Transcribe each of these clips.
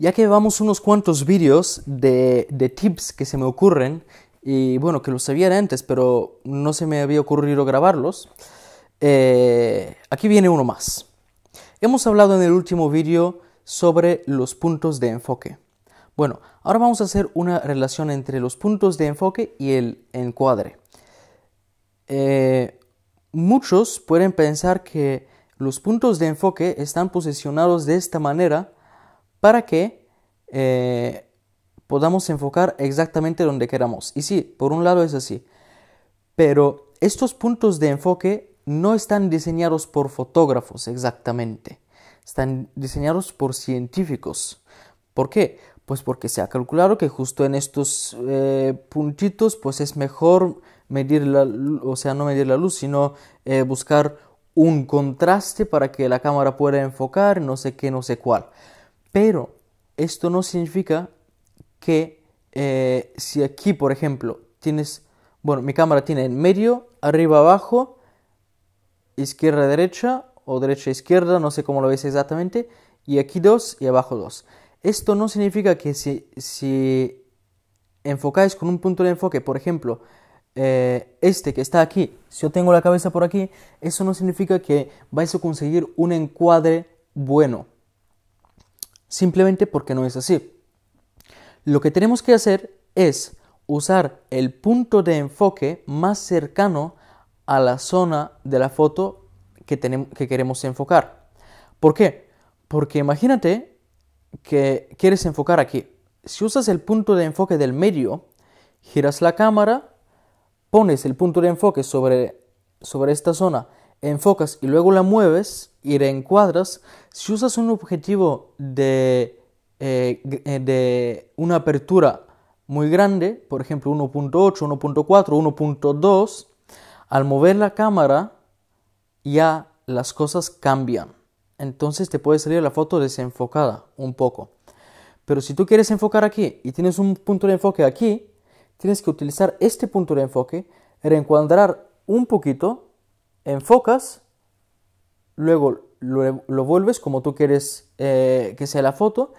Ya que llevamos unos cuantos vídeos de, tips que se me ocurren, y bueno, que los sabía antes, pero no se me había ocurrido grabarlos, eh, aquí viene uno más. Hemos hablado en el último vídeo sobre los puntos de enfoque. Bueno, ahora vamos a hacer una relación entre los puntos de enfoque y el encuadre. Eh, muchos pueden pensar que los puntos de enfoque están posicionados de esta manera para que eh, podamos enfocar exactamente donde queramos. Y sí, por un lado es así, pero estos puntos de enfoque no están diseñados por fotógrafos exactamente, están diseñados por científicos. ¿Por qué? Pues porque se ha calculado que justo en estos eh, puntitos pues es mejor medir la o sea, no medir la luz, sino eh, buscar un contraste para que la cámara pueda enfocar, no sé qué, no sé cuál. Pero esto no significa que eh, si aquí, por ejemplo, tienes, bueno, mi cámara tiene en medio, arriba, abajo, izquierda, derecha o derecha, e izquierda, no sé cómo lo veis exactamente, y aquí dos y abajo dos. Esto no significa que si, enfocáis con un punto de enfoque, por ejemplo, eh, este que está aquí, si yo tengo la cabeza por aquí, eso no significa que vais a conseguir un encuadre bueno simplemente porque no es así. Lo que tenemos que hacer es usar el punto de enfoque más cercano a la zona de la foto que, queremos enfocar. ¿Por qué? Porque imagínate que quieres enfocar aquí. Si usas el punto de enfoque del medio, giras la cámara, pones el punto de enfoque sobre, sobre esta zona enfocas y luego la mueves y reencuadras, si usas un objetivo de, eh, eh, de una apertura muy grande, por ejemplo 1.8, 1.4, 1.2, al mover la cámara ya las cosas cambian. Entonces te puede salir la foto desenfocada un poco. Pero si tú quieres enfocar aquí y tienes un punto de enfoque aquí, tienes que utilizar este punto de enfoque, reencuadrar un poquito enfocas, luego lo, vuelves como tú quieres eh, que sea la foto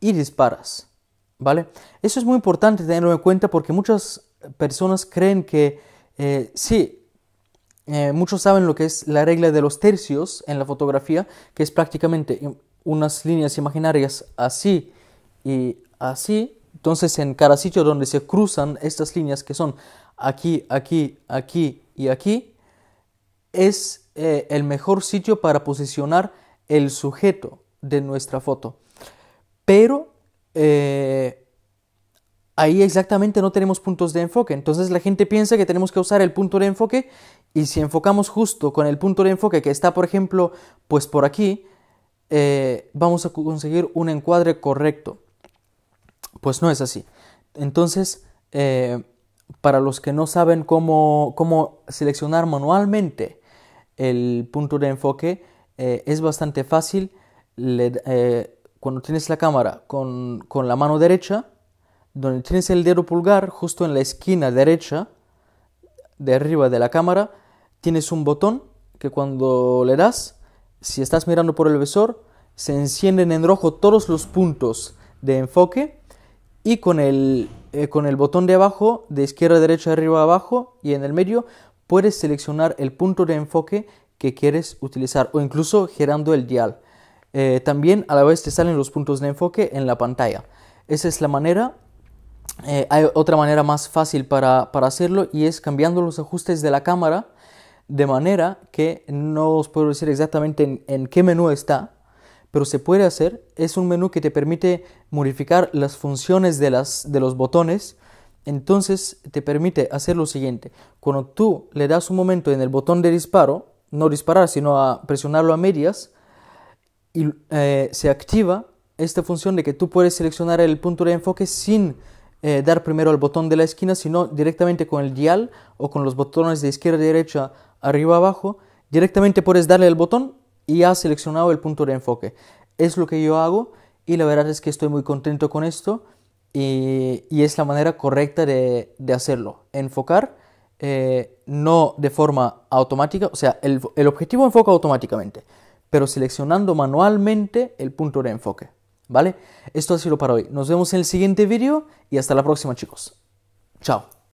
y disparas. ¿Vale? Eso es muy importante tenerlo en cuenta porque muchas personas creen que eh, sí, eh, muchos saben lo que es la regla de los tercios en la fotografía, que es prácticamente unas líneas imaginarias así y así. Entonces, en cada sitio donde se cruzan estas líneas que son aquí, aquí, aquí y aquí, es eh, el mejor sitio para posicionar el sujeto de nuestra foto. Pero eh, ahí exactamente no tenemos puntos de enfoque. Entonces la gente piensa que tenemos que usar el punto de enfoque y si enfocamos justo con el punto de enfoque que está, por ejemplo, pues por aquí, eh, vamos a conseguir un encuadre correcto. Pues no es así. Entonces, para los que no saben cómo seleccionar manualmente el punto de enfoque eh, es bastante fácil. Eh, cuando tienes la cámara con, la mano derecha, donde tienes el dedo pulgar, justo en la esquina derecha, de arriba de la cámara, tienes un botón que cuando le das, si estás mirando por el visor, se encienden en rojo todos los puntos de enfoque y con el, eh, con el botón de abajo, de izquierda, a derecha, arriba, abajo y en el medio, puedes seleccionar el punto de enfoque que quieres utilizar o incluso girando el dial. Eh, también a la vez te salen los puntos de enfoque en la pantalla. Esa es la manera. Eh, hay otra manera más fácil para, hacerlo y es cambiando los ajustes de la cámara de manera que no os puedo decir exactamente en, qué menú está, pero se puede hacer. Es un menú que te permite modificar las funciones de, las, de los botones entonces te permite hacer lo siguiente. Cuando tú le das un momento en el botón de disparo, no disparar, sino a presionarlo a medias, y, eh, se activa esta función de que tú puedes seleccionar el punto de enfoque sin eh, dar primero al botón de la esquina, sino directamente con el dial o con los botones de izquierda, derecha, arriba, abajo. Directamente puedes darle al botón y has seleccionado el punto de enfoque. Es lo que yo hago y la verdad es que estoy muy contento con esto. Y, es la manera correcta de, hacerlo. Enfocar eh, no de forma automática, o sea, el, el objetivo enfoca automáticamente, pero seleccionando manualmente el punto de enfoque. ¿Vale? Esto ha sido para hoy. Nos vemos en el siguiente vídeo y hasta la próxima chicos. Chao.